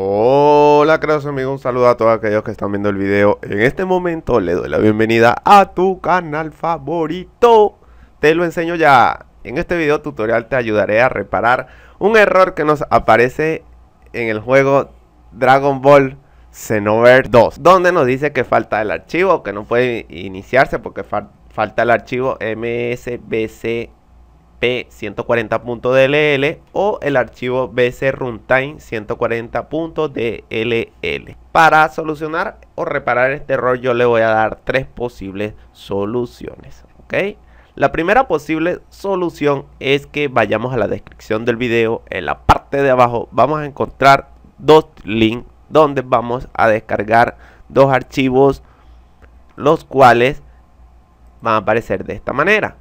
Hola queridos amigos, un saludo a todos aquellos que están viendo el video En este momento le doy la bienvenida a tu canal favorito Te lo enseño ya En este video tutorial te ayudaré a reparar un error que nos aparece en el juego Dragon Ball Xenover 2 Donde nos dice que falta el archivo, que no puede iniciarse porque falta el archivo msbc p140.dll o el archivo bcruntime 140.dll. Para solucionar o reparar este error yo le voy a dar tres posibles soluciones. ¿ok? La primera posible solución es que vayamos a la descripción del video. En la parte de abajo vamos a encontrar dos links donde vamos a descargar dos archivos los cuales van a aparecer de esta manera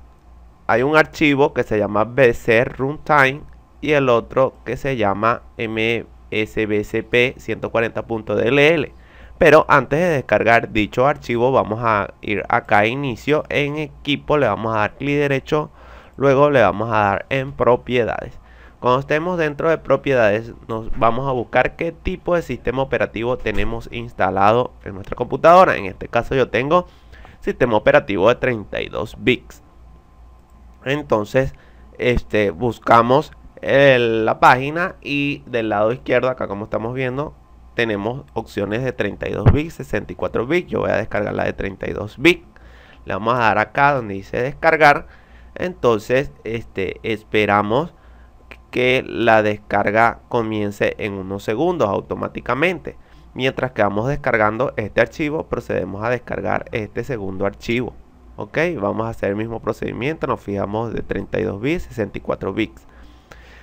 hay un archivo que se llama BC Runtime y el otro que se llama MSBCP 140.dll. Pero antes de descargar dicho archivo vamos a ir acá a inicio en equipo, le vamos a dar clic derecho, luego le vamos a dar en propiedades. Cuando estemos dentro de propiedades nos vamos a buscar qué tipo de sistema operativo tenemos instalado en nuestra computadora. En este caso yo tengo sistema operativo de 32 bits. Entonces, este, buscamos eh, la página y del lado izquierdo, acá como estamos viendo, tenemos opciones de 32 bits, 64 bits. Yo voy a descargar la de 32 bits. Le vamos a dar acá donde dice descargar. Entonces, este, esperamos que la descarga comience en unos segundos automáticamente. Mientras que vamos descargando este archivo, procedemos a descargar este segundo archivo ok vamos a hacer el mismo procedimiento nos fijamos de 32 bits 64 bits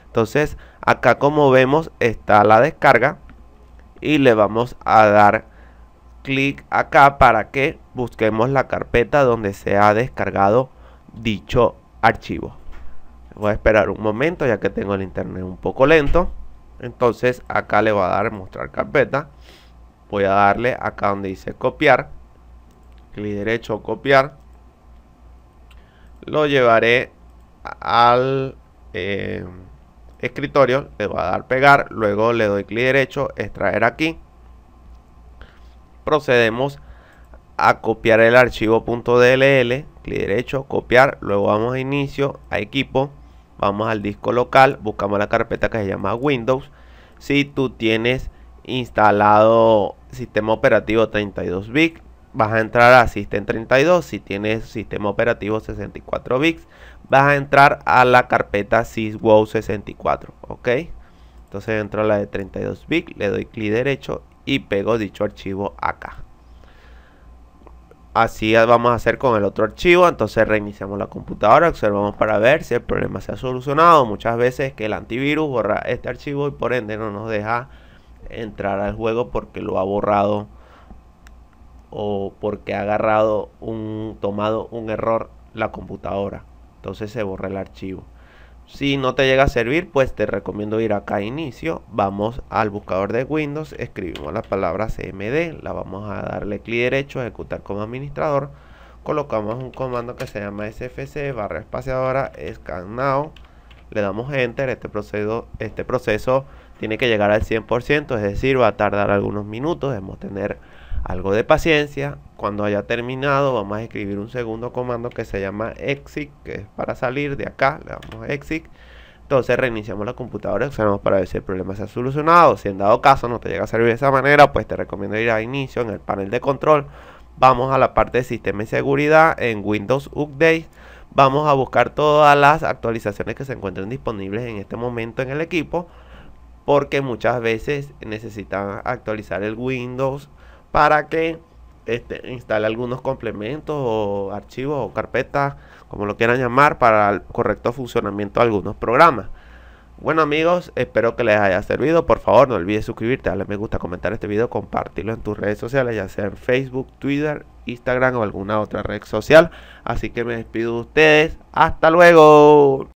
entonces acá como vemos está la descarga y le vamos a dar clic acá para que busquemos la carpeta donde se ha descargado dicho archivo voy a esperar un momento ya que tengo el internet un poco lento entonces acá le voy a dar mostrar carpeta voy a darle acá donde dice copiar clic derecho copiar lo llevaré al eh, escritorio, le voy a dar pegar, luego le doy clic derecho, extraer aquí. Procedemos a copiar el archivo .dll, clic derecho, copiar, luego vamos a inicio, a equipo, vamos al disco local, buscamos la carpeta que se llama Windows. Si tú tienes instalado sistema operativo 32 bits vas a entrar a System 32 si tienes sistema operativo 64 bits vas a entrar a la carpeta syswow 64 ok entonces entro a la de 32 bits le doy clic derecho y pego dicho archivo acá así vamos a hacer con el otro archivo entonces reiniciamos la computadora observamos para ver si el problema se ha solucionado muchas veces que el antivirus borra este archivo y por ende no nos deja entrar al juego porque lo ha borrado o porque ha agarrado un tomado un error la computadora. Entonces se borra el archivo. Si no te llega a servir, pues te recomiendo ir acá a inicio, vamos al buscador de Windows, escribimos la palabra cmd, la vamos a darle clic derecho, ejecutar como administrador, colocamos un comando que se llama sfc barra espaciadora scan now, le damos enter, este proceso, este proceso tiene que llegar al 100%, es decir, va a tardar algunos minutos, debemos tener algo de paciencia. Cuando haya terminado, vamos a escribir un segundo comando que se llama exit, que es para salir de acá. Le damos exit. Entonces reiniciamos la computadora, observamos para ver si el problema se ha solucionado. Si en dado caso no te llega a servir de esa manera, pues te recomiendo ir a inicio en el panel de control. Vamos a la parte de sistema y seguridad en Windows Update. Vamos a buscar todas las actualizaciones que se encuentren disponibles en este momento en el equipo. Porque muchas veces necesitan actualizar el Windows para que este, instale algunos complementos o archivos o carpetas, como lo quieran llamar, para el correcto funcionamiento de algunos programas. Bueno amigos, espero que les haya servido. Por favor, no olvides suscribirte, darle me gusta, comentar este video, compartirlo en tus redes sociales, ya sea en Facebook, Twitter, Instagram o alguna otra red social. Así que me despido de ustedes. Hasta luego.